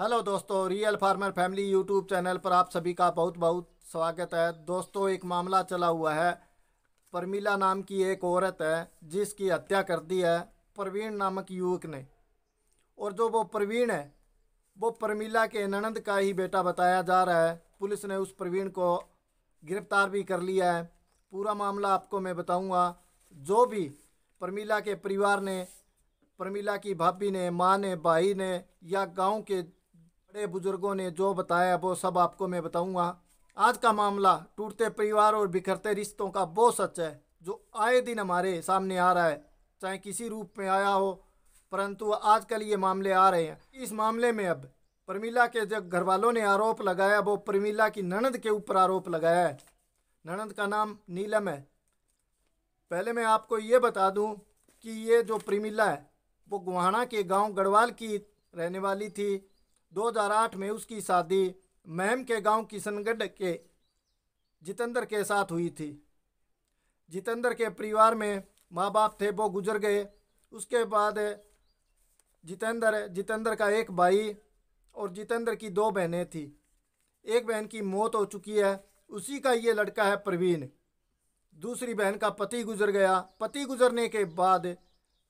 hello दोस्तों real farmer family YouTube channel पर आप सभी का बहुत बहुत स्वागत है दोस्तों एक मामला चला हुआ है परमीला नाम की एक औरत है जिसकी हत्या कर दी है प्रवीण नामक युवक ने और जो वो प्रवीण है वो परमिला के ननंद का ही बेटा बताया जा रहा है पुलिस ने उस प्रवीण को गिरफ्तार भी कर लिया है पूरा मामला आपको मैं बताऊँगा जो भी प्रमीला के परिवार ने प्रमिला की भाभी ने माँ ने भाई ने या गांव के बड़े बुज़ुर्गों ने जो बताया वो सब आपको मैं बताऊंगा आज का मामला टूटते परिवार और बिखरते रिश्तों का वो सच है जो आए दिन हमारे सामने आ रहा है चाहे किसी रूप में आया हो परंतु आजकल ये मामले आ रहे हैं इस मामले में अब प्रमिला के जब घर वालों ने आरोप लगाया वो प्रमिला की ननद के ऊपर आरोप लगाया है ननद का नाम नीलम है पहले मैं आपको ये बता दूं कि ये जो प्रमिला है वो गुहाणा के गांव गढ़वाल की रहने वाली थी 2008 में उसकी शादी मैम के गांव किशनगढ़ के जितेंद्र के साथ हुई थी जितेंद्र के परिवार में माँ बाप थे वो गुजर गए उसके बाद जितेंद्र जितेंद्र का एक भाई और जितेंद्र की दो बहनें थी एक बहन की मौत हो चुकी है उसी का ये लड़का है प्रवीण दूसरी बहन का पति गुजर गया पति गुजरने के बाद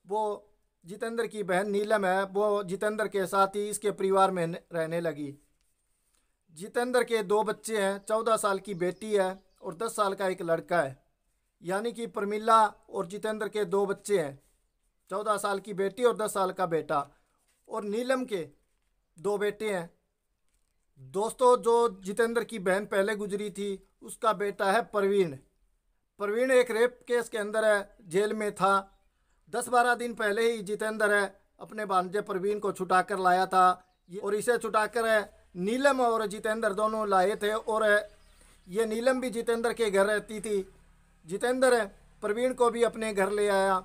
वो जितेंद्र की बहन नीलम है वो जितेंद्र के साथ ही इसके परिवार में रहने लगी जितेंद्र के दो बच्चे हैं चौदह साल की बेटी है और दस साल का एक लड़का है यानी कि प्रमिला और जितेंद्र के दो बच्चे हैं चौदह साल की बेटी और दस साल का बेटा और नीलम के दो बेटे हैं दोस्तों जो जितेंद्र की बहन पहले गुजरी थी उसका बेटा है प्रवीण प्रवीण एक रेप केस के अंदर है जेल में था दस बारह दिन पहले ही जितेंद्र है अपने भानजे प्रवीण को छुटा कर लाया था और इसे छुटा कर नीलम और जितेंद्र दोनों लाए थे और ये नीलम भी जितेंद्र के घर रहती थी जितेंद्र प्रवीण को भी अपने घर ले आया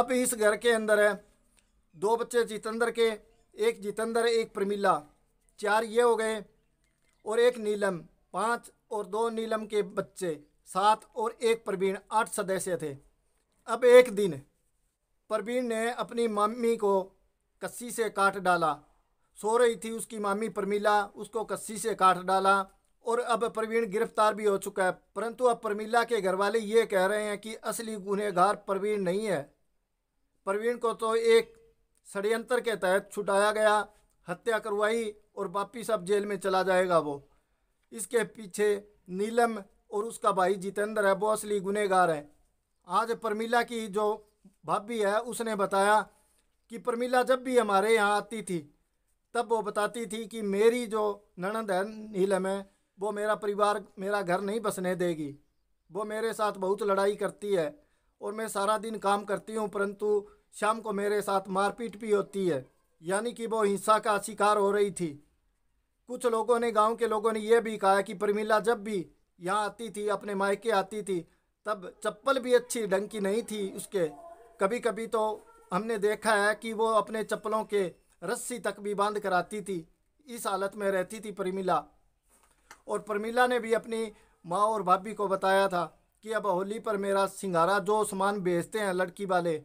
अब इस घर के अंदर है दो बच्चे जितेंद्र के एक जितेंद्र एक प्रमिला चार ये हो गए और एक नीलम पाँच और दो नीलम के बच्चे सात और एक प्रवीण आठ सदस्य थे अब एक दिन परवीन ने अपनी मम्मी को कस्सी से काट डाला सो रही थी उसकी मामी परमीला उसको कस्सी से काट डाला और अब प्रवीण गिरफ्तार भी हो चुका है परंतु अब प्रमीला के घर वाले ये कह रहे हैं कि असली गुनहगार प्रवीण नहीं है प्रवीण को तो एक षडयंत्र के तहत छुटाया गया हत्या करवाई और वापिस अब जेल में चला जाएगा वो इसके पीछे नीलम और उसका भाई जितेंद्र है वो असली गुनहगार है आज प्रमीला की जो भाभी है उसने बताया कि प्रमिला जब भी हमारे यहाँ आती थी तब वो बताती थी कि मेरी जो ननद है नील में वो मेरा परिवार मेरा घर नहीं बसने देगी वो मेरे साथ बहुत लड़ाई करती है और मैं सारा दिन काम करती हूँ परंतु शाम को मेरे साथ मारपीट भी होती है यानी कि वो हिंसा का शिकार हो रही थी कुछ लोगों ने गांव के लोगों ने यह भी कहा कि प्रमिला जब भी यहाँ आती थी अपने मायके आती थी तब चप्पल भी अच्छी ढंग की नहीं थी उसके कभी कभी तो हमने देखा है कि वो अपने चप्पलों के रस्सी तक भी बांध कर आती थी इस हालत में रहती थी प्रमिला और प्रमिला ने भी अपनी माँ और भाभी को बताया था कि अब होली पर मेरा सिंगारा जो सामान भेजते हैं लड़की वाले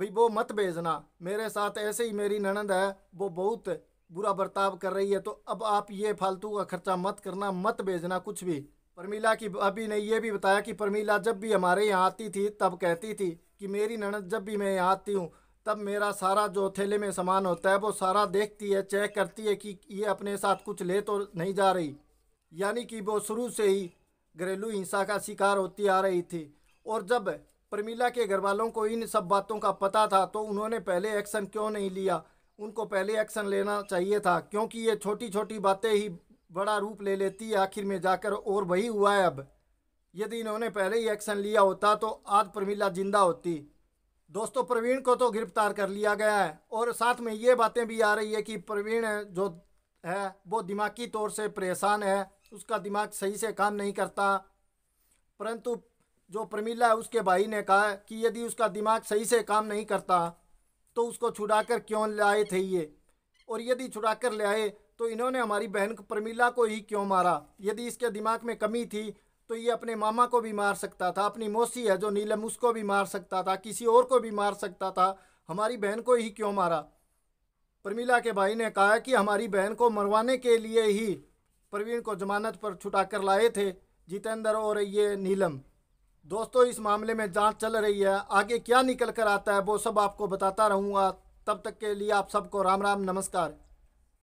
भाई वो मत भेजना मेरे साथ ऐसे ही मेरी ननद है वो बहुत बुरा बर्ताव कर रही है तो अब आप ये फालतू का खर्चा मत करना मत भेजना कुछ भी प्रमिला की भाभी ने यह भी बताया कि परमीला जब भी हमारे यहाँ आती थी तब कहती थी कि मेरी ननद जब भी मैं यहाँ आती हूँ तब मेरा सारा जो थैले में सामान होता है वो सारा देखती है चेक करती है कि ये अपने साथ कुछ ले तो नहीं जा रही यानी कि वो शुरू से ही घरेलू हिंसा का शिकार होती आ रही थी और जब प्रमिला के घर वालों को इन सब बातों का पता था तो उन्होंने पहले एक्शन क्यों नहीं लिया उनको पहले एक्शन लेना चाहिए था क्योंकि ये छोटी छोटी बातें ही बड़ा रूप ले लेती है आखिर में जाकर और वही हुआ है अब यदि इन्होंने पहले ही एक्शन लिया होता तो आज प्रमिला जिंदा होती दोस्तों प्रवीण को तो गिरफ्तार कर लिया गया है और साथ में ये बातें भी आ रही है कि प्रवीण जो है वो दिमागी तौर से परेशान है उसका दिमाग सही से काम नहीं करता परंतु जो प्रमिला है उसके भाई ने कहा कि यदि उसका दिमाग सही से काम नहीं करता तो उसको छुड़ा कर क्यों लाए थे ये और यदि छुड़ा कर ले आए तो इन्होंने हमारी बहन प्रमिला को ही क्यों मारा यदि इसके दिमाग में कमी थी तो ये अपने मामा को भी मार सकता था अपनी मौसी है जो नीलम उसको भी मार सकता था किसी और को भी मार सकता था हमारी बहन को ही क्यों मारा प्रमिला के भाई ने कहा कि हमारी बहन को मरवाने के लिए ही प्रवीण को जमानत पर छुटा कर लाए थे जितेंद्र और ये नीलम दोस्तों इस मामले में जांच चल रही है आगे क्या निकल कर आता है वो सब आपको बताता रहूँगा तब तक के लिए आप सबको राम राम नमस्कार